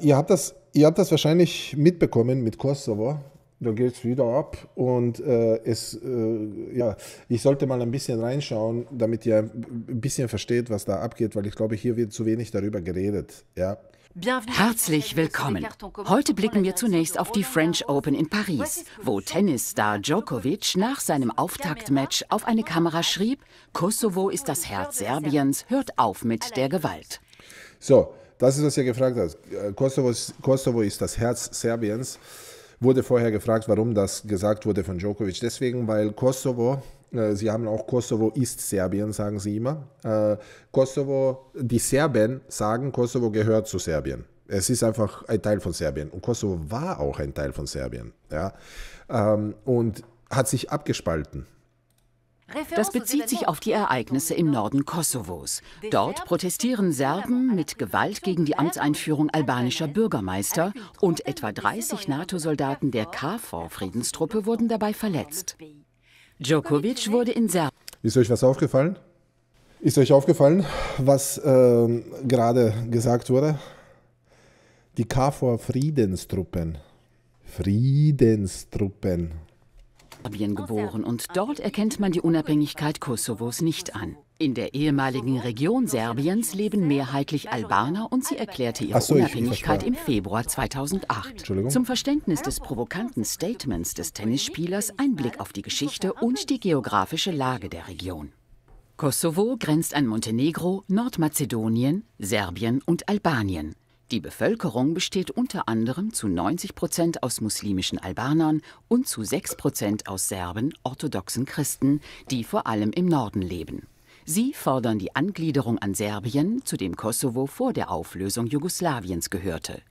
ihr habt das, ihr habt das wahrscheinlich mitbekommen mit Kosovo. Da geht es wieder ab und äh, es, äh, ja, ich sollte mal ein bisschen reinschauen, damit ihr ein bisschen versteht, was da abgeht, weil ich glaube, hier wird zu wenig darüber geredet. Ja. Herzlich willkommen. Heute blicken wir zunächst auf die French Open in Paris, wo Tennisstar Djokovic nach seinem Auftaktmatch auf eine Kamera schrieb, Kosovo ist das Herz Serbiens, hört auf mit der Gewalt. So, das ist, was ihr gefragt habt. Kosovo ist, Kosovo ist das Herz Serbiens. Wurde vorher gefragt, warum das gesagt wurde von Djokovic. Deswegen, weil Kosovo äh, Sie haben auch Kosovo ist Serbien, sagen sie immer. Äh, Kosovo, die Serben sagen, Kosovo gehört zu Serbien. Es ist einfach ein Teil von Serbien. Und Kosovo war auch ein Teil von Serbien. Ja? Ähm, und hat sich abgespalten. Das bezieht sich auf die Ereignisse im Norden Kosovos. Dort protestieren Serben mit Gewalt gegen die Amtseinführung albanischer Bürgermeister und etwa 30 NATO-Soldaten der KFOR-Friedenstruppe wurden dabei verletzt. Djokovic wurde in Serbien. Ist euch was aufgefallen? Ist euch aufgefallen, was äh, gerade gesagt wurde? Die KFOR-Friedenstruppen. Friedenstruppen. Serbien geboren und ah, dort erkennt man die Unabhängigkeit Kosovos nicht an. In der ehemaligen Region Serbiens leben mehrheitlich Albaner und sie erklärte ihre so, Unabhängigkeit im Februar 2008. Zum Verständnis des provokanten Statements des Tennisspielers ein Blick auf die Geschichte und die geografische Lage der Region. Kosovo grenzt an Montenegro, Nordmazedonien, Serbien und Albanien. Die Bevölkerung besteht unter anderem zu 90 Prozent aus muslimischen Albanern und zu 6 Prozent aus Serben, orthodoxen Christen, die vor allem im Norden leben. Sie fordern die Angliederung an Serbien, zu dem Kosovo vor der Auflösung Jugoslawiens gehörte.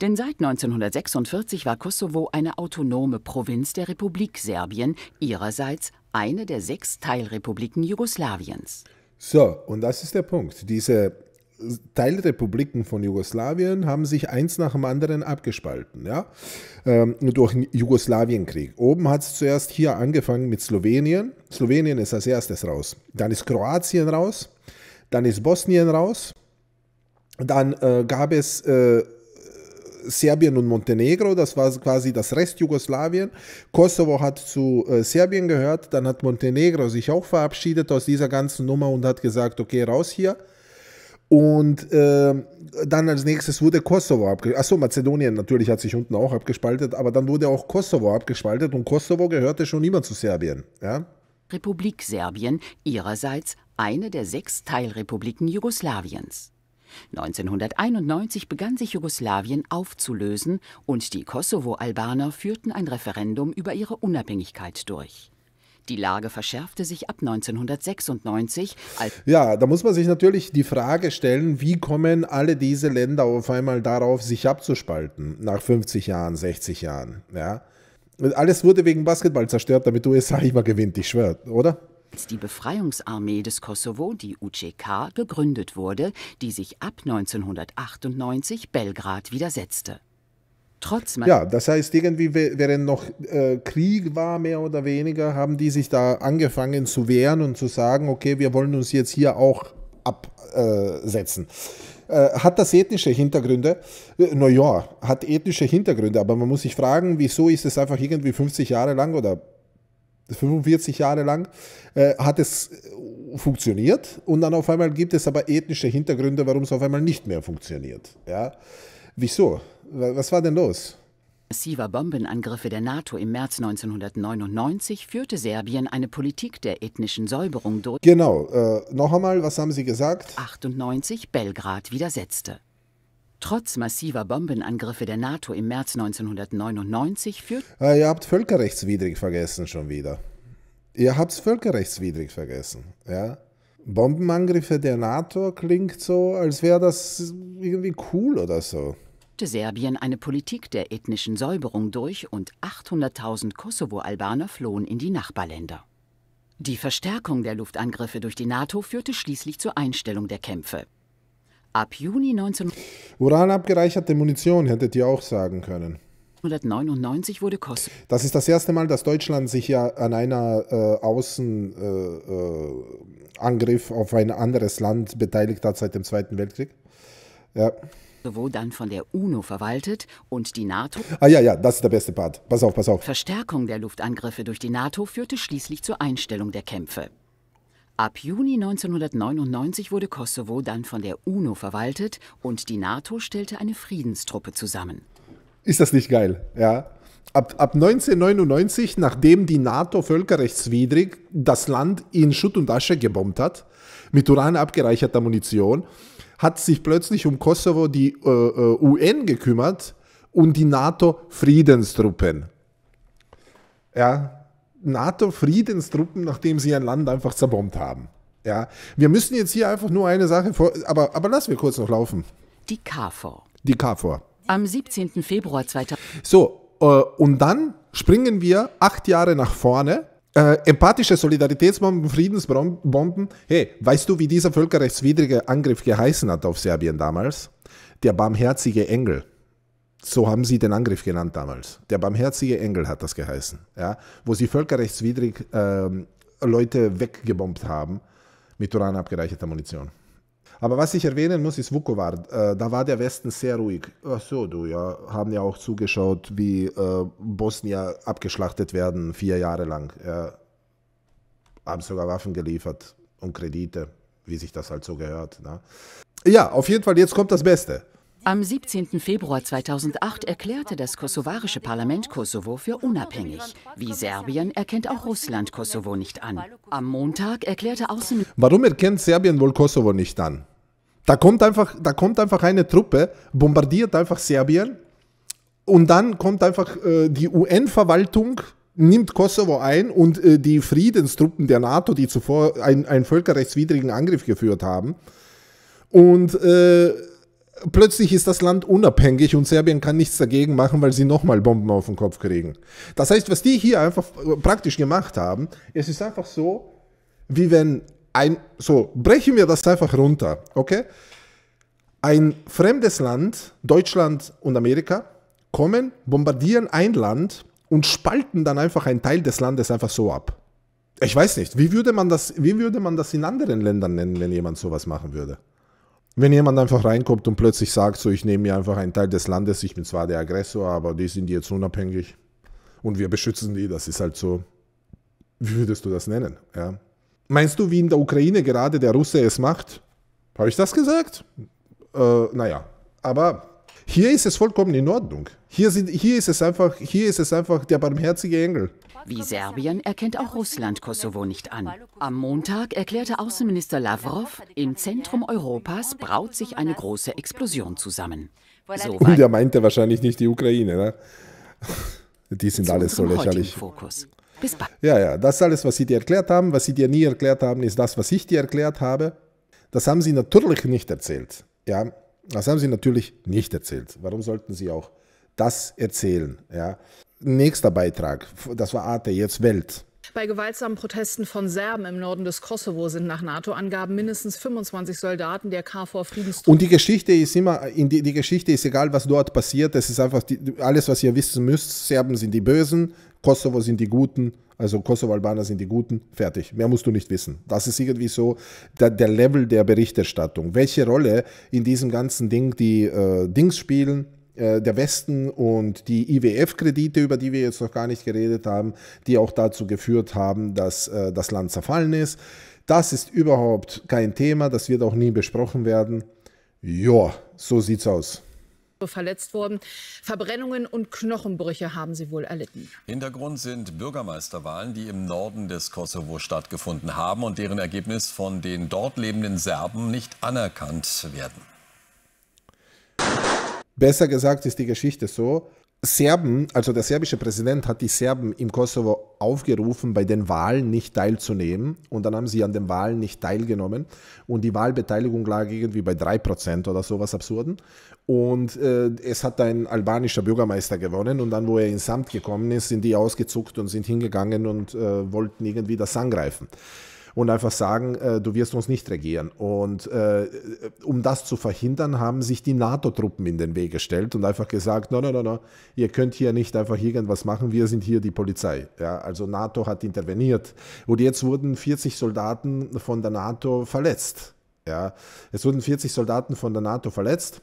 Denn seit 1946 war Kosovo eine autonome Provinz der Republik Serbien, ihrerseits eine der sechs Teilrepubliken Jugoslawiens. So, und das ist der Punkt. Diese Teilrepubliken von Jugoslawien haben sich eins nach dem anderen abgespalten, ja, ähm, durch den Jugoslawienkrieg. Oben hat es zuerst hier angefangen mit Slowenien. Slowenien ist als erstes raus. Dann ist Kroatien raus. Dann ist Bosnien raus. Dann äh, gab es äh, Serbien und Montenegro, das war quasi das Rest Jugoslawien. Kosovo hat zu äh, Serbien gehört, dann hat Montenegro sich auch verabschiedet aus dieser ganzen Nummer und hat gesagt, okay, raus hier. Und äh, dann als nächstes wurde Kosovo abgespaltet. Achso, Mazedonien natürlich hat sich unten auch abgespaltet, aber dann wurde auch Kosovo abgespaltet und Kosovo gehörte schon immer zu Serbien. Ja? Republik Serbien, ihrerseits eine der sechs Teilrepubliken Jugoslawiens. 1991 begann sich Jugoslawien aufzulösen und die Kosovo-Albaner führten ein Referendum über ihre Unabhängigkeit durch. Die Lage verschärfte sich ab 1996. Ja, da muss man sich natürlich die Frage stellen, wie kommen alle diese Länder auf einmal darauf, sich abzuspalten nach 50 Jahren, 60 Jahren. Ja? Alles wurde wegen Basketball zerstört, damit USA immer gewinnt, ich schwöre, oder? Als die Befreiungsarmee des Kosovo, die UCK, gegründet wurde, die sich ab 1998 Belgrad widersetzte. Trotz Ja, das heißt, irgendwie, während noch äh, Krieg war, mehr oder weniger, haben die sich da angefangen zu wehren und zu sagen, okay, wir wollen uns jetzt hier auch absetzen. Äh, äh, hat das ethnische Hintergründe? Äh, naja, hat ethnische Hintergründe, aber man muss sich fragen, wieso ist es einfach irgendwie 50 Jahre lang oder 45 Jahre lang, äh, hat es äh, funktioniert und dann auf einmal gibt es aber ethnische Hintergründe, warum es auf einmal nicht mehr funktioniert. Ja? Wieso? Was war denn los? Massiver Bombenangriffe der NATO im März 1999 führte Serbien eine Politik der ethnischen Säuberung durch. Genau, äh, noch einmal, was haben Sie gesagt? 98 Belgrad widersetzte. Trotz massiver Bombenangriffe der NATO im März 1999 führte. Äh, ihr habt völkerrechtswidrig vergessen schon wieder. Ihr habt es völkerrechtswidrig vergessen. Ja? Bombenangriffe der NATO klingt so, als wäre das irgendwie cool oder so führte Serbien eine Politik der ethnischen Säuberung durch und 800.000 Kosovo-Albaner flohen in die Nachbarländer. Die Verstärkung der Luftangriffe durch die NATO führte schließlich zur Einstellung der Kämpfe. Ab Juni 19 Uran abgereicherte Munition hättet ihr auch sagen können. 1999 wurde Kosovo. Das ist das erste Mal, dass Deutschland sich ja an einer äh, Außenangriff äh, äh, auf ein anderes Land beteiligt hat seit dem Zweiten Weltkrieg. Ja sowohl dann von der UNO verwaltet und die NATO. Ah ja, ja, das ist der beste Part. Pass auf, pass auf. Verstärkung der Luftangriffe durch die NATO führte schließlich zur Einstellung der Kämpfe. Ab Juni 1999 wurde Kosovo dann von der UNO verwaltet und die NATO stellte eine Friedenstruppe zusammen. Ist das nicht geil? Ja. Ab, ab 1999, nachdem die NATO völkerrechtswidrig das Land in Schutt und Asche gebombt hat, mit Uran abgereicherter Munition, hat sich plötzlich um Kosovo die äh, äh UN gekümmert und die NATO-Friedenstruppen. Ja, NATO-Friedenstruppen, nachdem sie ein Land einfach zerbombt haben. Ja, wir müssen jetzt hier einfach nur eine Sache vor, aber, aber lassen wir kurz noch laufen. Die KFOR. Die KFOR. Am 17. Februar 2000. So, äh, und dann springen wir acht Jahre nach vorne äh, empathische Solidaritätsbomben, Friedensbomben. Hey, weißt du, wie dieser völkerrechtswidrige Angriff geheißen hat auf Serbien damals? Der barmherzige Engel. So haben sie den Angriff genannt damals. Der barmherzige Engel hat das geheißen. Ja? Wo sie völkerrechtswidrig äh, Leute weggebombt haben mit uranabgereicherter Munition. Aber was ich erwähnen muss, ist Vukovar. Äh, da war der Westen sehr ruhig. Ach so, du, ja. Haben ja auch zugeschaut, wie äh, Bosnier abgeschlachtet werden, vier Jahre lang. Ja. Haben sogar Waffen geliefert und Kredite, wie sich das halt so gehört. Ne? Ja, auf jeden Fall, jetzt kommt das Beste. Am 17. Februar 2008 erklärte das kosovarische Parlament Kosovo für unabhängig. Wie Serbien erkennt auch Russland Kosovo nicht an. Am Montag erklärte Außenminister... Warum erkennt Serbien wohl Kosovo nicht an? Da kommt einfach, da kommt einfach eine Truppe, bombardiert einfach Serbien und dann kommt einfach äh, die UN-Verwaltung nimmt Kosovo ein und äh, die Friedenstruppen der NATO, die zuvor einen völkerrechtswidrigen Angriff geführt haben, und äh, plötzlich ist das Land unabhängig und Serbien kann nichts dagegen machen, weil sie nochmal Bomben auf den Kopf kriegen. Das heißt, was die hier einfach äh, praktisch gemacht haben, es ist einfach so, wie wenn ein, so, brechen wir das einfach runter, okay? Ein fremdes Land, Deutschland und Amerika, kommen, bombardieren ein Land und spalten dann einfach einen Teil des Landes einfach so ab. Ich weiß nicht, wie würde man das, wie würde man das in anderen Ländern nennen, wenn jemand sowas machen würde? Wenn jemand einfach reinkommt und plötzlich sagt, so ich nehme mir einfach einen Teil des Landes, ich bin zwar der Aggressor, aber die sind jetzt unabhängig und wir beschützen die, das ist halt so, wie würdest du das nennen? Ja. Meinst du, wie in der Ukraine gerade der Russe es macht? Habe ich das gesagt? Äh, naja, aber hier ist es vollkommen in Ordnung. Hier, sind, hier, ist es einfach, hier ist es einfach der barmherzige Engel. Wie Serbien erkennt auch Russland Kosovo nicht an. Am Montag erklärte Außenminister Lavrov, im Zentrum Europas braut sich eine große Explosion zusammen. So Und er meinte wahrscheinlich nicht die Ukraine, ne? Die sind alles so lächerlich. Bis bald. Ja, ja, das ist alles, was sie dir erklärt haben. Was sie dir nie erklärt haben, ist das, was ich dir erklärt habe. Das haben sie natürlich nicht erzählt. Ja, das haben sie natürlich nicht erzählt. Warum sollten sie auch das erzählen? Ja? Nächster Beitrag, das war Arte, jetzt Welt. Bei gewaltsamen Protesten von Serben im Norden des Kosovo sind nach NATO-Angaben mindestens 25 Soldaten der KFOR Friedenstruppen. Und die Geschichte ist immer, die, die, Geschichte ist egal, was dort passiert. Das ist einfach die, alles, was ihr wissen müsst. Serben sind die Bösen, Kosovo sind die Guten. Also Kosovo-Albaner sind die Guten, fertig. Mehr musst du nicht wissen. Das ist irgendwie so der, der Level der Berichterstattung. Welche Rolle in diesem ganzen Ding die äh, Dings spielen, äh, der Westen und die IWF-Kredite, über die wir jetzt noch gar nicht geredet haben, die auch dazu geführt haben, dass äh, das Land zerfallen ist. Das ist überhaupt kein Thema, das wird auch nie besprochen werden. Ja, so sieht's aus verletzt worden. Verbrennungen und Knochenbrüche haben sie wohl erlitten. Hintergrund sind Bürgermeisterwahlen, die im Norden des Kosovo stattgefunden haben und deren Ergebnis von den dort lebenden Serben nicht anerkannt werden. Besser gesagt ist die Geschichte so, Serben, also der serbische Präsident hat die Serben im Kosovo aufgerufen, bei den Wahlen nicht teilzunehmen. Und dann haben sie an den Wahlen nicht teilgenommen. Und die Wahlbeteiligung lag irgendwie bei 3% oder sowas Absurden. Und äh, es hat ein albanischer Bürgermeister gewonnen. Und dann, wo er ins Amt gekommen ist, sind die ausgezuckt und sind hingegangen und äh, wollten irgendwie das angreifen und einfach sagen, äh, du wirst uns nicht regieren. Und äh, äh, um das zu verhindern, haben sich die NATO-Truppen in den Weg gestellt und einfach gesagt, nein, nein, nein, ihr könnt hier nicht einfach irgendwas machen, wir sind hier die Polizei. Ja, also NATO hat interveniert. Und jetzt wurden 40 Soldaten von der NATO verletzt. Ja, es wurden 40 Soldaten von der NATO verletzt.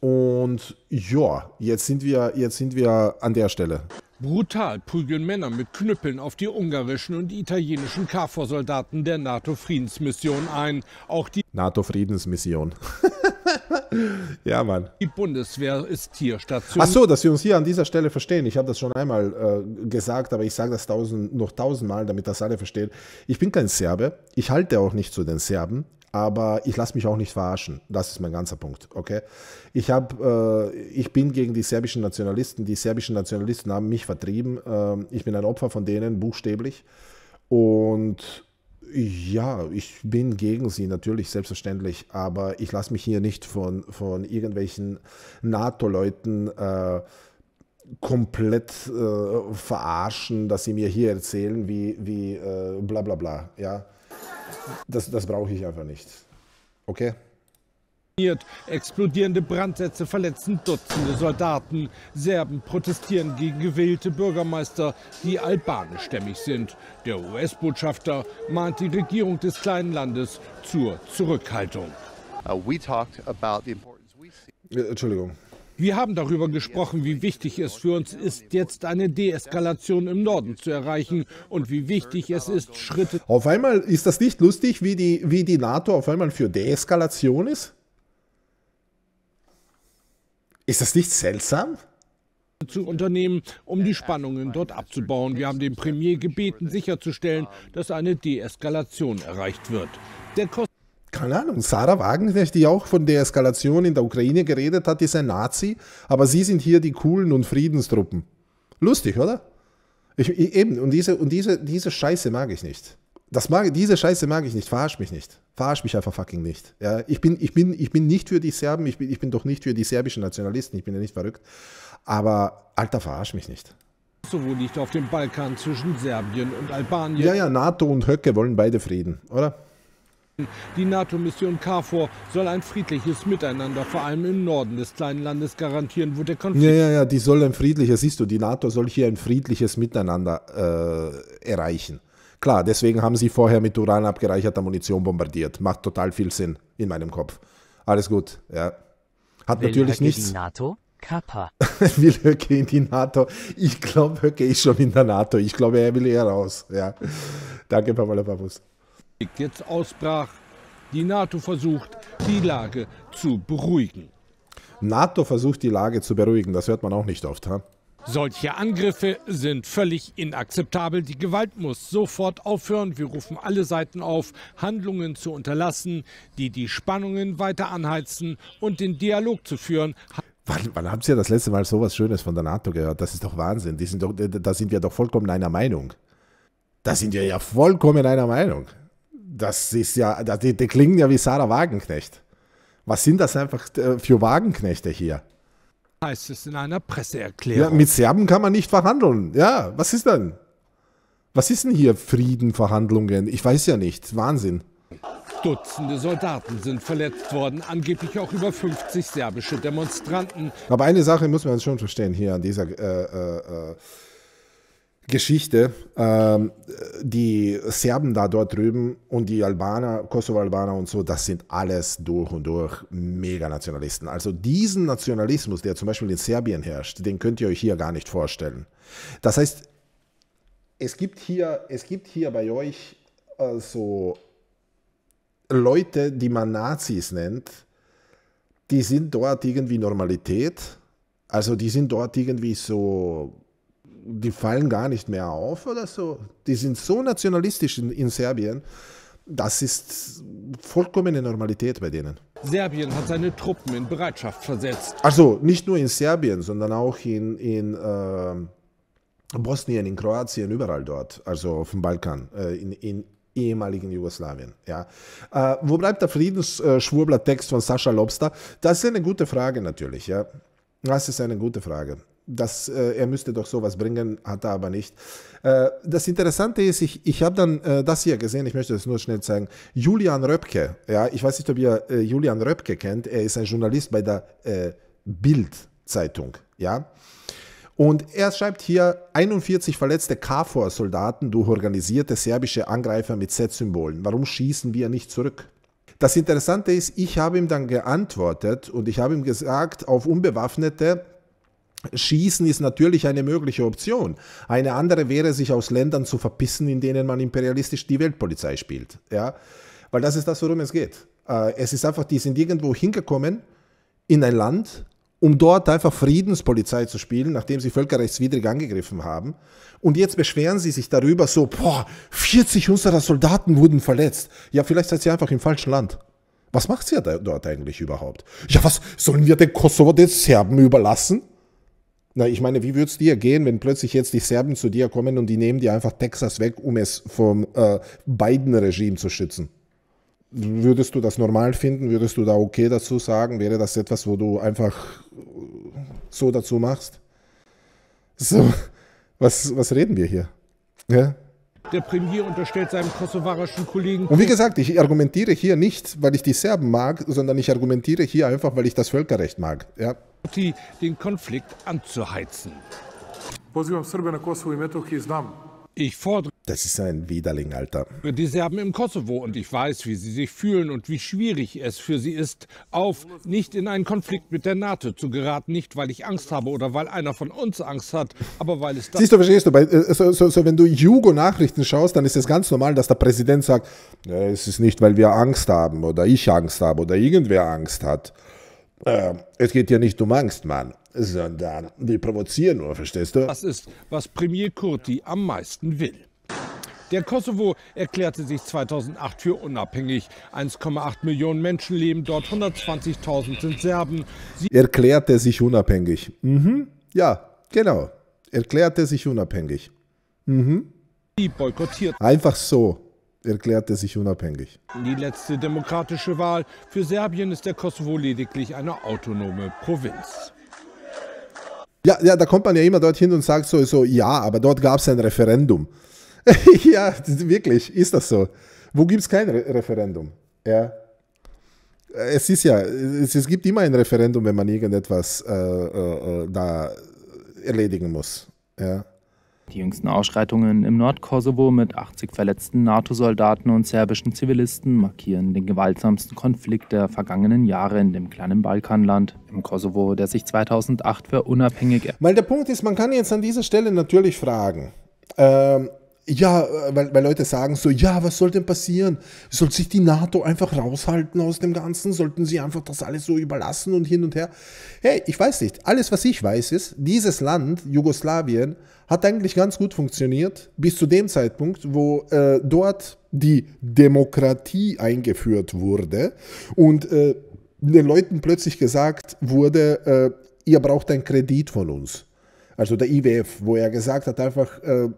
Und ja, jetzt sind wir, jetzt sind wir an der Stelle. Brutal prügeln Männer mit Knüppeln auf die ungarischen und italienischen KFOR-Soldaten der NATO-Friedensmission ein. Auch die NATO-Friedensmission. ja, Mann. Die Bundeswehr ist hier stationiert. Ach so, dass wir uns hier an dieser Stelle verstehen. Ich habe das schon einmal äh, gesagt, aber ich sage das tausend, noch tausendmal, damit das alle verstehen. Ich bin kein Serbe. Ich halte auch nicht zu den Serben aber ich lasse mich auch nicht verarschen. Das ist mein ganzer Punkt. Okay, ich habe, äh, ich bin gegen die serbischen Nationalisten. Die serbischen Nationalisten haben mich vertrieben. Ähm, ich bin ein Opfer von denen buchstäblich. Und ja, ich bin gegen sie natürlich selbstverständlich, aber ich lasse mich hier nicht von von irgendwelchen NATO-Leuten äh, komplett äh, verarschen, dass sie mir hier erzählen, wie wie äh, bla bla bla. Ja das, das brauche ich einfach nicht. Okay? Explodierende Brandsätze verletzen Dutzende Soldaten. Serben protestieren gegen gewählte Bürgermeister, die albanischstämmig sind. Der US-Botschafter mahnt die Regierung des kleinen Landes zur Zurückhaltung. Uh, äh, Entschuldigung, wir haben darüber gesprochen, wie wichtig es für uns ist, jetzt eine Deeskalation im Norden zu erreichen und wie wichtig es ist, Schritte... Auf einmal ist das nicht lustig, wie die, wie die NATO auf einmal für Deeskalation ist? Ist das nicht seltsam? zu unternehmen, um die Spannungen dort abzubauen. Wir haben den Premier gebeten, sicherzustellen, dass eine Deeskalation erreicht wird. Der Kost keine Ahnung, Sarah Wagenknecht, die auch von der Eskalation in der Ukraine geredet hat, ist ein Nazi, aber sie sind hier die coolen und Friedenstruppen. Lustig, oder? Ich, eben, und diese, und diese, diese Scheiße mag ich nicht. Das mag, diese Scheiße mag ich nicht, verarsch mich nicht. Verarsch mich einfach fucking nicht. Ja, ich, bin, ich, bin, ich bin nicht für die Serben, ich bin, ich bin doch nicht für die serbischen Nationalisten, ich bin ja nicht verrückt. Aber, Alter, verarsch mich nicht. Sowohl nicht auf dem Balkan zwischen Serbien und Albanien. Ja, ja, NATO und Höcke wollen beide Frieden, oder? Die NATO-Mission KFOR soll ein friedliches Miteinander, vor allem im Norden des kleinen Landes, garantieren, wo der Konflikt. Ja, ja, ja, die soll ein friedliches, siehst du, die NATO soll hier ein friedliches Miteinander äh, erreichen. Klar, deswegen haben sie vorher mit Uran abgereicherter Munition bombardiert. Macht total viel Sinn in meinem Kopf. Alles gut, ja. Hat Will natürlich Höcke nichts. Die NATO? Kappa. will Höcke in die NATO? Ich glaube, Höcke ist schon in der NATO. Ich glaube, er will eher raus. Ja. Danke, Pamela Babus jetzt ausbrach. Die NATO versucht, die Lage zu beruhigen. NATO versucht, die Lage zu beruhigen. Das hört man auch nicht oft. Ha? Solche Angriffe sind völlig inakzeptabel. Die Gewalt muss sofort aufhören. Wir rufen alle Seiten auf, Handlungen zu unterlassen, die die Spannungen weiter anheizen und den Dialog zu führen. Wann, wann haben Sie ja das letzte Mal so was Schönes von der NATO gehört? Das ist doch Wahnsinn. Sind doch, da sind wir doch vollkommen einer Meinung. Da sind wir ja vollkommen einer Meinung das ist ja, die, die klingen ja wie Sarah Wagenknecht. Was sind das einfach äh, für Wagenknechte hier? Heißt es in einer Presseerklärung. Ja, mit Serben kann man nicht verhandeln. Ja, was ist denn? Was ist denn hier Friedenverhandlungen? Ich weiß ja nicht. Wahnsinn. Dutzende Soldaten sind verletzt worden, angeblich auch über 50 serbische Demonstranten. Aber eine Sache muss man schon verstehen hier an dieser äh, äh, äh Geschichte. Ähm, die Serben da dort drüben und die Albaner, Kosovo-Albaner und so, das sind alles durch und durch Mega-Nationalisten. Also diesen Nationalismus, der zum Beispiel in Serbien herrscht, den könnt ihr euch hier gar nicht vorstellen. Das heißt, es gibt hier, es gibt hier bei euch äh, so also, Leute, die man Nazis nennt, die sind dort irgendwie Normalität. Also die sind dort irgendwie so die fallen gar nicht mehr auf oder so. Die sind so nationalistisch in, in Serbien. Das ist vollkommene Normalität bei denen. Serbien hat seine Truppen in Bereitschaft versetzt. Also nicht nur in Serbien, sondern auch in, in äh, Bosnien, in Kroatien, überall dort, also auf dem Balkan, äh, in, in ehemaligen Jugoslawien. Ja. Äh, wo bleibt der Friedensschwurbler-Text von Sascha Lobster? Das ist eine gute Frage natürlich. Ja. Das ist eine gute Frage das, äh, er müsste doch sowas bringen, hat er aber nicht. Äh, das Interessante ist, ich, ich habe dann äh, das hier gesehen, ich möchte das nur schnell zeigen. Julian Röpke, ja, ich weiß nicht, ob ihr äh, Julian Röpke kennt, er ist ein Journalist bei der äh, Bild-Zeitung, ja. Und er schreibt hier 41 verletzte KFOR-Soldaten durch organisierte serbische Angreifer mit Z-Symbolen. Warum schießen wir nicht zurück? Das Interessante ist, ich habe ihm dann geantwortet und ich habe ihm gesagt, auf Unbewaffnete Schießen ist natürlich eine mögliche Option. Eine andere wäre, sich aus Ländern zu verpissen, in denen man imperialistisch die Weltpolizei spielt. Ja? Weil das ist das, worum es geht. Äh, es ist einfach, die sind irgendwo hingekommen in ein Land, um dort einfach Friedenspolizei zu spielen, nachdem sie völkerrechtswidrig angegriffen haben. Und jetzt beschweren sie sich darüber so, boah, 40 unserer Soldaten wurden verletzt. Ja, vielleicht seid ihr einfach im falschen Land. Was macht ihr da, dort eigentlich überhaupt? Ja, was sollen wir den Kosovo den Serben überlassen? Na, ich meine, wie würde es dir gehen, wenn plötzlich jetzt die Serben zu dir kommen und die nehmen dir einfach Texas weg, um es vom äh, Biden-Regime zu schützen? Würdest du das normal finden? Würdest du da okay dazu sagen? Wäre das etwas, wo du einfach äh, so dazu machst? So, was, was reden wir hier? Ja? der Premier unterstellt seinem kosovarischen Kollegen. Und wie gesagt, ich argumentiere hier nicht, weil ich die Serben mag, sondern ich argumentiere hier einfach, weil ich das Völkerrecht mag. Ja. Den Konflikt anzuheizen. Pozivam Srbe na Kosovo i Metohiji, znam ich fordere. Das ist ein Widerling, Alter. Die Serben im Kosovo und ich weiß, wie sie sich fühlen und wie schwierig es für sie ist, auf nicht in einen Konflikt mit der NATO zu geraten. Nicht, weil ich Angst habe oder weil einer von uns Angst hat, aber weil es. Siehst du, verstehst du, bei, äh, so, so, so, wenn du Jugo-Nachrichten schaust, dann ist es ganz normal, dass der Präsident sagt: Es ist nicht, weil wir Angst haben oder ich Angst habe oder irgendwer Angst hat. Ähm, es geht ja nicht um Angst, Mann sondern die provozieren nur, verstehst du? Das ist, was Premier Kurti am meisten will. Der Kosovo erklärte sich 2008 für unabhängig. 1,8 Millionen Menschen leben dort, 120.000 sind Serben. Sie erklärte sich unabhängig. Mhm. Ja, genau. Erklärte sich unabhängig. Mhm. Die boykottiert. Einfach so erklärte sich unabhängig. Die letzte demokratische Wahl. Für Serbien ist der Kosovo lediglich eine autonome Provinz. Ja, ja, da kommt man ja immer dorthin und sagt so, so ja, aber dort gab es ein Referendum. ja, wirklich, ist das so. Wo gibt es kein Re Referendum? Ja. Es ist ja, es, es, gibt immer ein Referendum, wenn man irgendetwas äh, äh, äh da erledigen muss. Ja. Die jüngsten Ausschreitungen im Nordkosovo mit 80 verletzten NATO-Soldaten und serbischen Zivilisten markieren den gewaltsamsten Konflikt der vergangenen Jahre in dem kleinen Balkanland, im Kosovo, der sich 2008 für unabhängig. erklärt. Weil der Punkt ist, man kann jetzt an dieser Stelle natürlich fragen. Ähm, ja, äh, weil, weil Leute sagen so, ja, was soll denn passieren? Soll sich die NATO einfach raushalten aus dem Ganzen? Sollten sie einfach das alles so überlassen und hin und her? Hey, ich weiß nicht. Alles, was ich weiß, ist, dieses Land, Jugoslawien, hat eigentlich ganz gut funktioniert, bis zu dem Zeitpunkt, wo äh, dort die Demokratie eingeführt wurde und äh, den Leuten plötzlich gesagt wurde, äh, ihr braucht einen Kredit von uns. Also der IWF, wo er gesagt hat, einfach äh,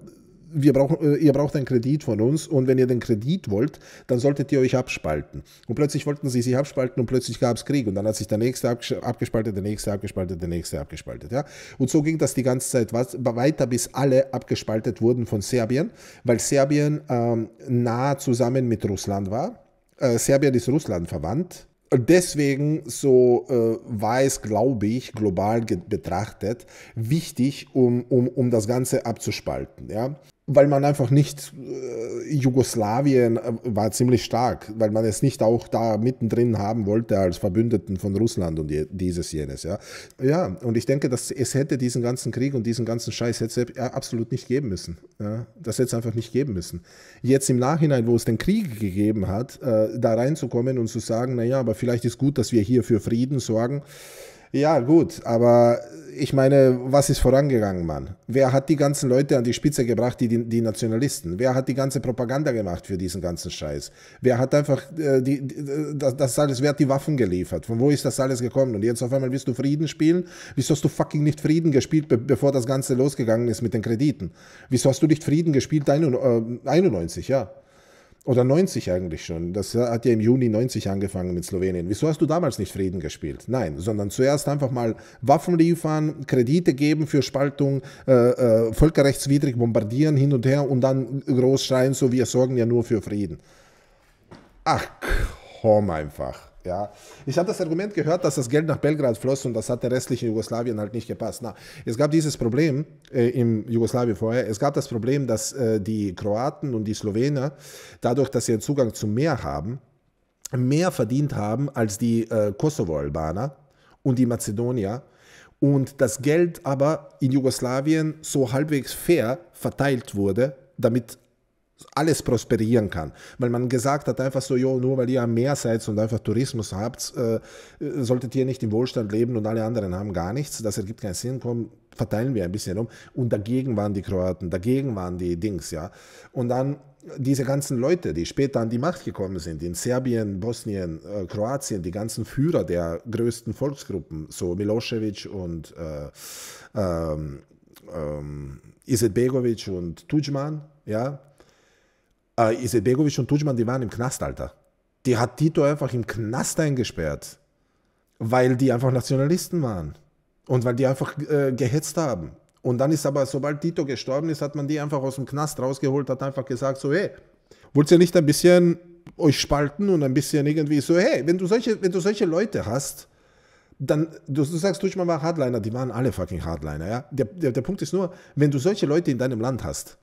wir brauchen, äh, ihr braucht einen Kredit von uns und wenn ihr den Kredit wollt, dann solltet ihr euch abspalten. Und plötzlich wollten sie sich abspalten und plötzlich gab es Krieg und dann hat sich der nächste abgespaltet, der nächste abgespaltet, der nächste abgespaltet. Ja? Und so ging das die ganze Zeit weiter, bis alle abgespaltet wurden von Serbien, weil Serbien ähm, nah zusammen mit Russland war. Äh, Serbien ist Russland verwandt deswegen, so äh, war es, glaube ich, global betrachtet, wichtig, um, um, um das Ganze abzuspalten. Ja? weil man einfach nicht, äh, Jugoslawien äh, war ziemlich stark, weil man es nicht auch da mittendrin haben wollte als Verbündeten von Russland und je, dieses, jenes. Ja. ja, und ich denke, dass es hätte diesen ganzen Krieg und diesen ganzen Scheiß hätte es absolut nicht geben müssen. Ja. Das hätte es einfach nicht geben müssen. Jetzt im Nachhinein, wo es den Krieg gegeben hat, äh, da reinzukommen und zu sagen, naja, aber vielleicht ist gut, dass wir hier für Frieden sorgen ja, gut, aber ich meine, was ist vorangegangen, Mann? Wer hat die ganzen Leute an die Spitze gebracht, die, die, die Nationalisten? Wer hat die ganze Propaganda gemacht für diesen ganzen Scheiß? Wer hat einfach äh, die, die, äh, das, das alles, wer hat die Waffen geliefert? Von wo ist das alles gekommen? Und jetzt auf einmal willst du Frieden spielen? Wieso hast du fucking nicht Frieden gespielt, be bevor das Ganze losgegangen ist mit den Krediten? Wieso hast du nicht Frieden gespielt? 91, äh, ja. Oder 90 eigentlich schon. Das hat ja im Juni 90 angefangen mit Slowenien. Wieso hast du damals nicht Frieden gespielt? Nein, sondern zuerst einfach mal Waffen liefern, Kredite geben für Spaltung, äh, äh, völkerrechtswidrig bombardieren hin und her und dann groß schreien, so wir sorgen ja nur für Frieden. Ach, komm einfach. Ja, ich habe das Argument gehört, dass das Geld nach Belgrad floss und das hat der restlichen Jugoslawien halt nicht gepasst. Na, es gab dieses Problem äh, im Jugoslawien vorher. Es gab das Problem, dass äh, die Kroaten und die Slowener dadurch, dass sie einen Zugang zum Meer haben, mehr verdient haben als die äh, Kosovo-Albaner und die Mazedonier und das Geld aber in Jugoslawien so halbwegs fair verteilt wurde, damit alles prosperieren kann. Weil man gesagt hat einfach so, jo, nur weil ihr am Meer seid und einfach Tourismus habt, äh, äh, solltet ihr nicht im Wohlstand leben und alle anderen haben gar nichts. Das ergibt keinen Sinn. Komm, verteilen wir ein bisschen um. Und dagegen waren die Kroaten, dagegen waren die Dings, ja. Und dann diese ganzen Leute, die später an die Macht gekommen sind, in Serbien, Bosnien, äh, Kroatien, die ganzen Führer der größten Volksgruppen, so Milosevic und äh, ähm, ähm, Izetbegovic und Tudjman, ja, äh, ah, Isebegovic und Tudjman, die waren im Knast, Alter. Die hat Tito einfach im Knast eingesperrt, weil die einfach Nationalisten waren und weil die einfach äh, gehetzt haben. Und dann ist aber, sobald Tito gestorben ist, hat man die einfach aus dem Knast rausgeholt, hat einfach gesagt, so, hey, wollt ihr nicht ein bisschen euch spalten und ein bisschen irgendwie so, hey, wenn du solche, wenn du solche Leute hast, dann, du, du sagst, Tuchman war Hardliner, die waren alle fucking Hardliner, ja. Der, der, der Punkt ist nur, wenn du solche Leute in deinem Land hast,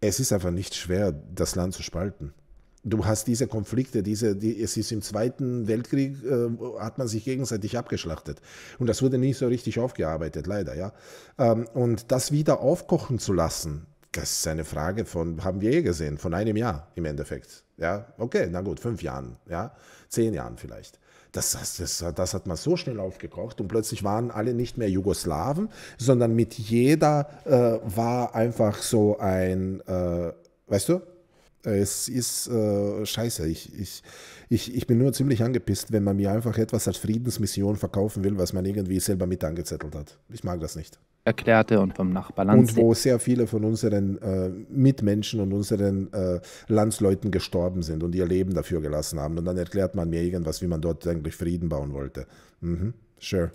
es ist einfach nicht schwer, das Land zu spalten. Du hast diese Konflikte, diese, die, es ist im Zweiten Weltkrieg, äh, hat man sich gegenseitig abgeschlachtet. Und das wurde nicht so richtig aufgearbeitet, leider, ja. Ähm, und das wieder aufkochen zu lassen, das ist eine Frage von, haben wir eh gesehen, von einem Jahr im Endeffekt. Ja, okay, na gut, fünf Jahren, ja, zehn Jahren vielleicht. Das, das, das, das hat man so schnell aufgekocht und plötzlich waren alle nicht mehr Jugoslawen, sondern mit jeder äh, war einfach so ein, äh, weißt du, es ist äh, scheiße. Ich, ich, ich, ich bin nur ziemlich angepisst, wenn man mir einfach etwas als Friedensmission verkaufen will, was man irgendwie selber mit angezettelt hat. Ich mag das nicht. Erklärte und vom Nachbarland. Und wo sehr viele von unseren äh, Mitmenschen und unseren äh, Landsleuten gestorben sind und ihr Leben dafür gelassen haben. Und dann erklärt man mir irgendwas, wie man dort eigentlich Frieden bauen wollte. Mhm. Sure.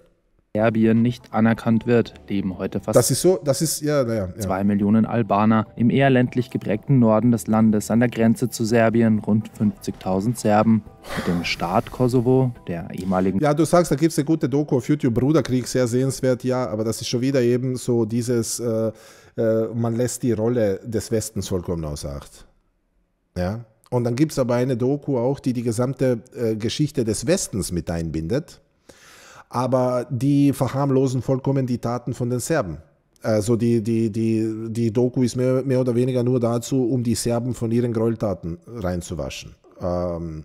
Serbien nicht anerkannt wird, leben heute fast das ist so, das ist, ja, naja, ja. zwei Millionen Albaner im eher ländlich geprägten Norden des Landes an der Grenze zu Serbien, rund 50.000 Serben. Mit dem Staat Kosovo, der ehemaligen. Ja, du sagst, da gibt es eine gute Doku auf YouTube, Bruderkrieg, sehr sehenswert, ja, aber das ist schon wieder eben so dieses, äh, äh, man lässt die Rolle des Westens vollkommen außer Acht. Ja. Und dann gibt es aber eine Doku auch, die die gesamte äh, Geschichte des Westens mit einbindet aber die verharmlosen vollkommen die Taten von den Serben. Also die, die, die, die Doku ist mehr, mehr oder weniger nur dazu, um die Serben von ihren Gräueltaten reinzuwaschen. Ähm,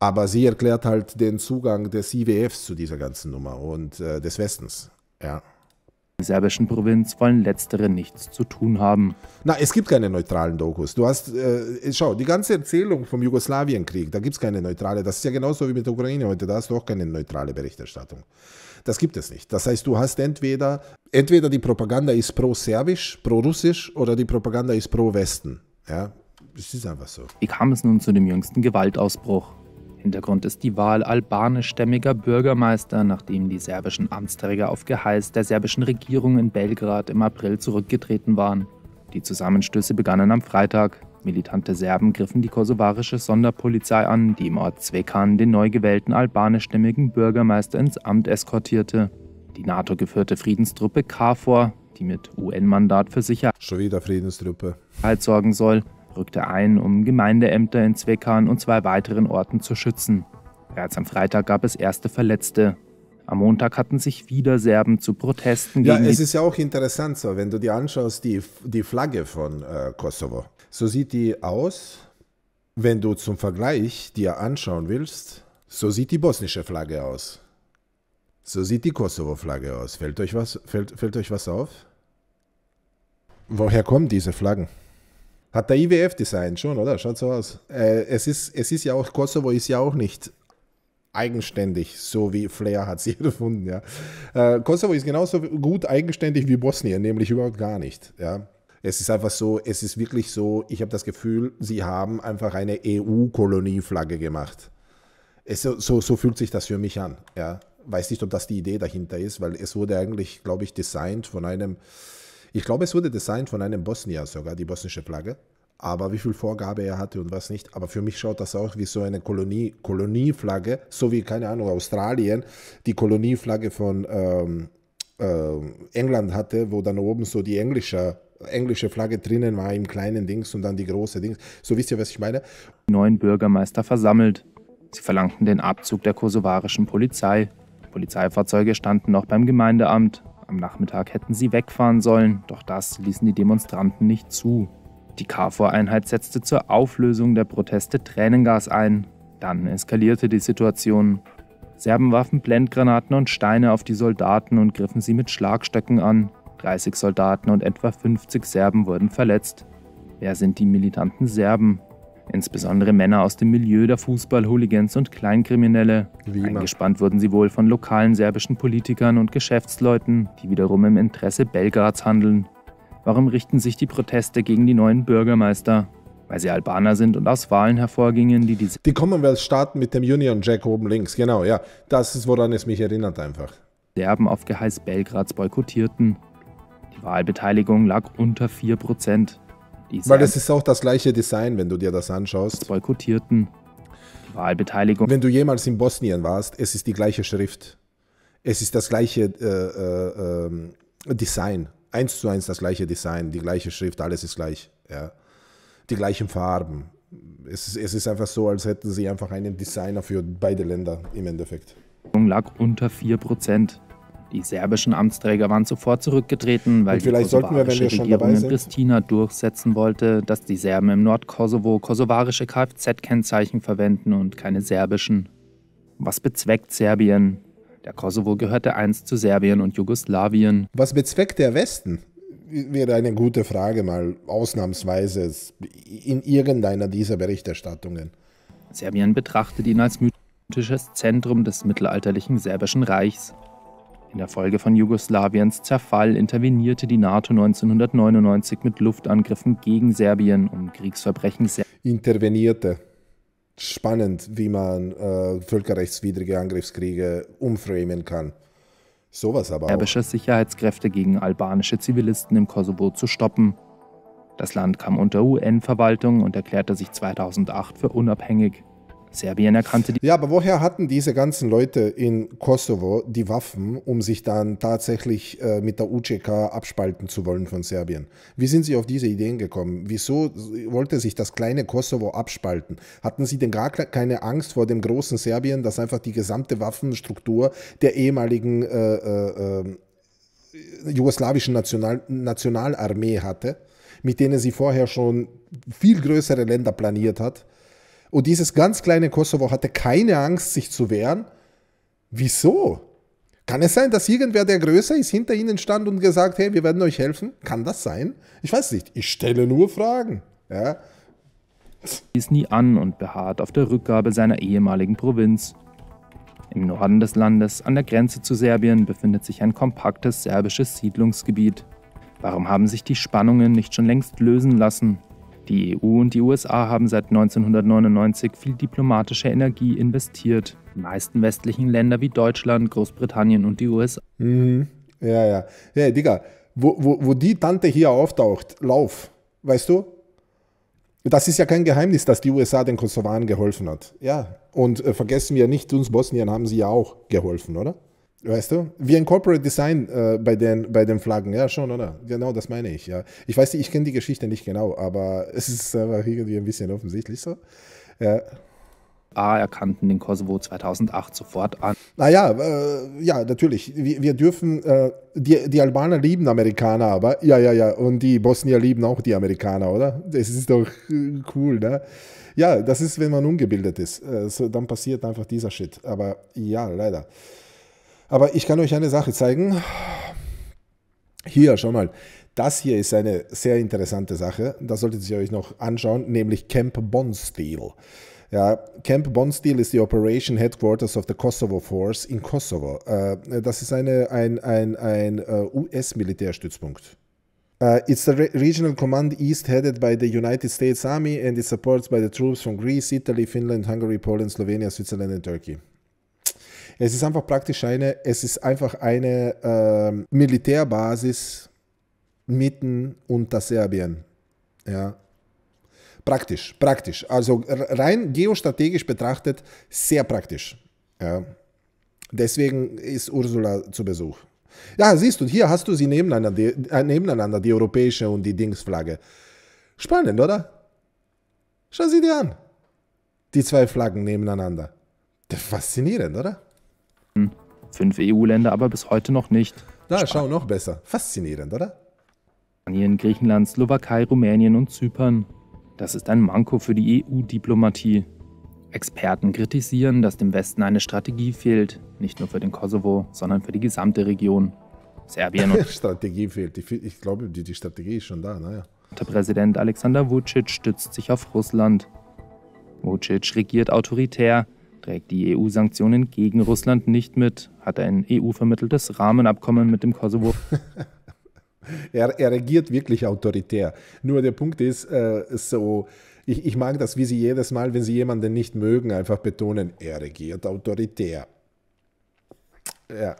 aber sie erklärt halt den Zugang des IWFs zu dieser ganzen Nummer und äh, des Westens. Ja serbischen Provinz wollen letztere nichts zu tun haben. Na, es gibt keine neutralen Dokus. Du hast, äh, schau, die ganze Erzählung vom Jugoslawienkrieg, da gibt es keine neutrale. Das ist ja genauso wie mit der Ukraine heute, da hast du auch keine neutrale Berichterstattung. Das gibt es nicht. Das heißt, du hast entweder, entweder die Propaganda ist pro-serbisch, pro-russisch oder die Propaganda ist pro-Westen. Ja, es ist einfach so. Wie kam es nun zu dem jüngsten Gewaltausbruch? Hintergrund ist die Wahl albanischstämmiger Bürgermeister, nachdem die serbischen Amtsträger auf Geheiß der serbischen Regierung in Belgrad im April zurückgetreten waren. Die Zusammenstöße begannen am Freitag. Militante Serben griffen die kosovarische Sonderpolizei an, die im Ort Zvekan den neu gewählten albanischstämmigen Bürgermeister ins Amt eskortierte. Die NATO-geführte Friedenstruppe KFOR, die mit UN-Mandat für Sicherheit sorgen soll, rückte ein, um Gemeindeämter in Zweckern und zwei weiteren Orten zu schützen. Bereits am Freitag gab es erste Verletzte. Am Montag hatten sich wieder Serben zu Protesten gegen. Ja, es ist ja auch interessant so, wenn du dir anschaust, die, die Flagge von äh, Kosovo. So sieht die aus, wenn du zum Vergleich dir anschauen willst, so sieht die bosnische Flagge aus. So sieht die Kosovo-Flagge aus. Fällt euch was, fällt, fällt euch was auf? Woher kommen diese Flaggen? Hat der IWF-Design schon, oder? Schaut so aus. Äh, es, ist, es ist ja auch, Kosovo ist ja auch nicht eigenständig, so wie Flair hat sie erfunden. Ja. Äh, Kosovo ist genauso gut eigenständig wie Bosnien, nämlich überhaupt gar nicht. Ja. Es ist einfach so, es ist wirklich so, ich habe das Gefühl, sie haben einfach eine EU-Kolonieflagge gemacht. Es, so, so fühlt sich das für mich an. Ja. Weiß nicht, ob das die Idee dahinter ist, weil es wurde eigentlich, glaube ich, designt von einem ich glaube, es wurde designt von einem Bosnier sogar, die bosnische Flagge. Aber wie viel Vorgabe er hatte und was nicht. Aber für mich schaut das auch wie so eine Kolonie, Kolonieflagge, so wie, keine Ahnung, Australien, die Kolonieflagge von ähm, äh, England hatte, wo dann oben so die englische, englische Flagge drinnen war im kleinen Dings und dann die große Dings. So wisst ihr, was ich meine? Neun Bürgermeister versammelt. Sie verlangten den Abzug der kosovarischen Polizei. Polizeifahrzeuge standen noch beim Gemeindeamt. Am Nachmittag hätten sie wegfahren sollen, doch das ließen die Demonstranten nicht zu. Die KFOR-Einheit setzte zur Auflösung der Proteste Tränengas ein. Dann eskalierte die Situation. Serben warfen Blendgranaten und Steine auf die Soldaten und griffen sie mit Schlagstöcken an. 30 Soldaten und etwa 50 Serben wurden verletzt. Wer sind die militanten Serben? insbesondere Männer aus dem Milieu der Fußball-Hooligans und Kleinkriminelle. Wie immer. Eingespannt wurden sie wohl von lokalen serbischen Politikern und Geschäftsleuten, die wiederum im Interesse Belgrads handeln. Warum richten sich die Proteste gegen die neuen Bürgermeister? Weil sie Albaner sind und aus Wahlen hervorgingen, die diese. Die commonwealth starten mit dem Union Jack oben links, genau, ja. Das ist, woran es mich erinnert einfach. Serben auf Geheiß Belgrads boykottierten. Die Wahlbeteiligung lag unter 4 weil das ist auch das gleiche Design, wenn du dir das anschaust. Boykottierten Wahlbeteiligung. Wenn du jemals in Bosnien warst, es ist die gleiche Schrift. Es ist das gleiche äh, äh, ähm, Design. Eins zu eins das gleiche Design, die gleiche Schrift, alles ist gleich. Ja. Die gleichen Farben. Es ist, es ist einfach so, als hätten sie einfach einen Designer für beide Länder im Endeffekt. Lag unter 4 die serbischen Amtsträger waren zuvor zurückgetreten, weil die kosovarische wir, Regierung in Pristina durchsetzen wollte, dass die Serben im Nordkosovo kosovarische Kfz-Kennzeichen verwenden und keine serbischen. Was bezweckt Serbien? Der Kosovo gehörte einst zu Serbien und Jugoslawien. Was bezweckt der Westen? Wäre eine gute Frage mal ausnahmsweise in irgendeiner dieser Berichterstattungen. Serbien betrachtet ihn als mythisches Zentrum des mittelalterlichen serbischen Reichs. In der Folge von Jugoslawiens Zerfall intervenierte die NATO 1999 mit Luftangriffen gegen Serbien, um Kriegsverbrechen Ser intervenierte. Spannend, wie man äh, völkerrechtswidrige Angriffskriege umframen kann. Sowas aber auch. Serbische Sicherheitskräfte gegen albanische Zivilisten im Kosovo zu stoppen. Das Land kam unter UN-Verwaltung und erklärte sich 2008 für unabhängig. Serbien erkannte die. Ja, aber woher hatten diese ganzen Leute in Kosovo die Waffen, um sich dann tatsächlich äh, mit der UCK abspalten zu wollen von Serbien? Wie sind sie auf diese Ideen gekommen? Wieso wollte sich das kleine Kosovo abspalten? Hatten sie denn gar keine Angst vor dem großen Serbien, dass einfach die gesamte Waffenstruktur der ehemaligen äh, äh, äh, jugoslawischen National Nationalarmee hatte, mit denen sie vorher schon viel größere Länder planiert hat? Und dieses ganz kleine Kosovo hatte keine Angst, sich zu wehren. Wieso? Kann es sein, dass irgendwer, der größer ist, hinter ihnen stand und gesagt, hey, wir werden euch helfen? Kann das sein? Ich weiß nicht. Ich stelle nur Fragen. Ja. Ließ nie an und beharrt auf der Rückgabe seiner ehemaligen Provinz. Im Norden des Landes, an der Grenze zu Serbien, befindet sich ein kompaktes serbisches Siedlungsgebiet. Warum haben sich die Spannungen nicht schon längst lösen lassen? Die EU und die USA haben seit 1999 viel diplomatische Energie investiert. Die meisten westlichen Länder wie Deutschland, Großbritannien und die USA. Mhm. Ja, ja. Ja, Digga, wo, wo, wo die Tante hier auftaucht, lauf. Weißt du, das ist ja kein Geheimnis, dass die USA den Kosovaren geholfen hat. Ja. Und äh, vergessen wir nicht, uns Bosnien haben sie ja auch geholfen, oder? Weißt du? Wie ein Corporate Design äh, bei, den, bei den Flaggen, ja, schon, oder? Genau, das meine ich, ja. Ich weiß nicht, ich kenne die Geschichte nicht genau, aber es ist einfach irgendwie ein bisschen offensichtlich so. Ja. USA ah, erkannten den Kosovo 2008 sofort an. Naja, äh, ja, natürlich. Wir, wir dürfen, äh, die, die Albaner lieben Amerikaner, aber ja, ja, ja. Und die Bosnier lieben auch die Amerikaner, oder? Das ist doch äh, cool, ne? Ja, das ist, wenn man ungebildet ist. Äh, so, dann passiert einfach dieser Shit. Aber ja, leider. Aber ich kann euch eine Sache zeigen. Hier, schau mal. Das hier ist eine sehr interessante Sache. Das solltet ihr euch noch anschauen, nämlich Camp Bondsteel. Ja, Camp Bondsteel ist die Operation Headquarters of the Kosovo Force in Kosovo. Äh, das ist eine, ein, ein, ein äh, US-Militärstützpunkt. Uh, äh, it's the re regional command east headed by the United States Army and is supported by the troops from Greece, Italy, Finland, Hungary, Poland, Slovenia, Switzerland and Turkey. Es ist einfach praktisch eine, es ist einfach eine äh, Militärbasis mitten unter Serbien. Ja. Praktisch, praktisch. Also rein geostrategisch betrachtet sehr praktisch. Ja. Deswegen ist Ursula zu Besuch. Ja, siehst du, hier hast du sie nebeneinander, die, äh, nebeneinander, die europäische und die Dingsflagge. Spannend, oder? Schau sie dir an. Die zwei Flaggen nebeneinander. faszinierend, oder? fünf EU-Länder aber bis heute noch nicht. Na, schau noch besser. Faszinierend, oder? Spanien, Griechenland, Slowakei, Rumänien und Zypern. Das ist ein Manko für die EU-Diplomatie. Experten kritisieren, dass dem Westen eine Strategie fehlt, nicht nur für den Kosovo, sondern für die gesamte Region. Serbien und Strategie fehlt. Ich, ich glaube, die, die, Strategie ist schon da, naja. Der Präsident Alexander Vucic stützt sich auf Russland. Vucic regiert autoritär, trägt die EU Sanktionen gegen Russland nicht mit, hat ein EU-vermitteltes Rahmenabkommen mit dem Kosovo. er, er, regiert wirklich autoritär. Nur der Punkt ist, äh, so, ich, ich mag das, wie sie jedes Mal, wenn sie jemanden nicht mögen, einfach betonen, er regiert autoritär. Ja,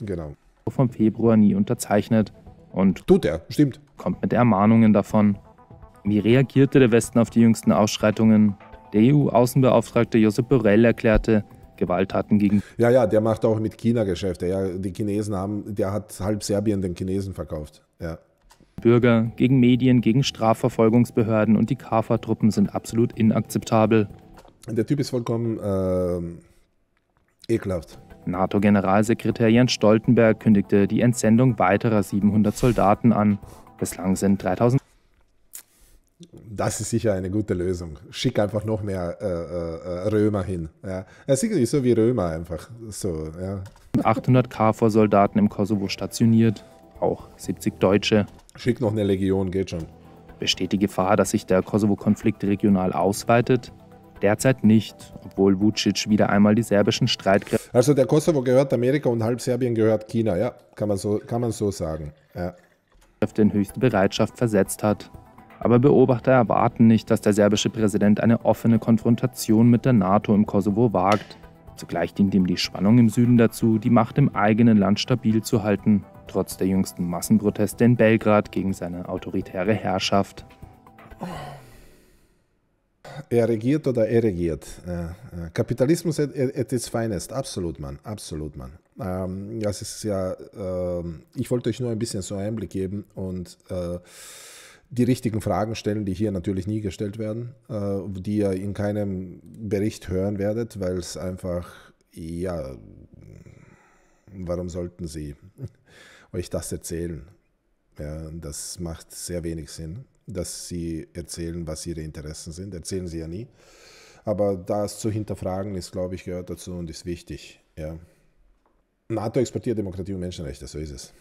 genau. Vom Februar nie unterzeichnet. Und tut er, stimmt. Kommt mit Ermahnungen davon. Wie reagierte der Westen auf die jüngsten Ausschreitungen? Der EU-Außenbeauftragte Josep Borrell erklärte, Gewalttaten gegen. Ja, ja, der macht auch mit China Geschäfte. Ja, die Chinesen haben, der hat halb Serbien den Chinesen verkauft. Ja. Bürger, gegen Medien, gegen Strafverfolgungsbehörden und die KFA-Truppen sind absolut inakzeptabel. Der Typ ist vollkommen äh, ekelhaft. NATO-Generalsekretär Jens Stoltenberg kündigte die Entsendung weiterer 700 Soldaten an. Bislang sind 3000 das ist sicher eine gute Lösung. Schick einfach noch mehr äh, äh, äh Römer hin. Ja. Das ist so wie Römer einfach. So, ja. 800 KFOR-Soldaten im Kosovo stationiert, auch 70 Deutsche. Schick noch eine Legion, geht schon. Besteht die Gefahr, dass sich der Kosovo-Konflikt regional ausweitet? Derzeit nicht, obwohl Vucic wieder einmal die serbischen Streitkräfte. Also der Kosovo gehört Amerika und halb Serbien gehört China, ja, kann man so, kann man so sagen. Ja. In höchste Bereitschaft versetzt hat. Aber Beobachter erwarten nicht, dass der serbische Präsident eine offene Konfrontation mit der NATO im Kosovo wagt. Zugleich dient ihm die Spannung im Süden dazu, die Macht im eigenen Land stabil zu halten, trotz der jüngsten Massenproteste in Belgrad gegen seine autoritäre Herrschaft. Er regiert oder er regiert. Äh, äh, Kapitalismus ist at its finest, absolut, Mann, absolut, Mann. Ähm, das ist ja, ähm, ich wollte euch nur ein bisschen so einen Einblick geben und äh, die richtigen Fragen stellen, die hier natürlich nie gestellt werden, äh, die ihr in keinem Bericht hören werdet, weil es einfach, ja, warum sollten sie euch das erzählen? Ja, das macht sehr wenig Sinn, dass sie erzählen, was ihre Interessen sind. Erzählen sie ja nie. Aber das zu hinterfragen ist, glaube ich, gehört dazu und ist wichtig. Ja. NATO exportiert Demokratie und Menschenrechte, so ist es.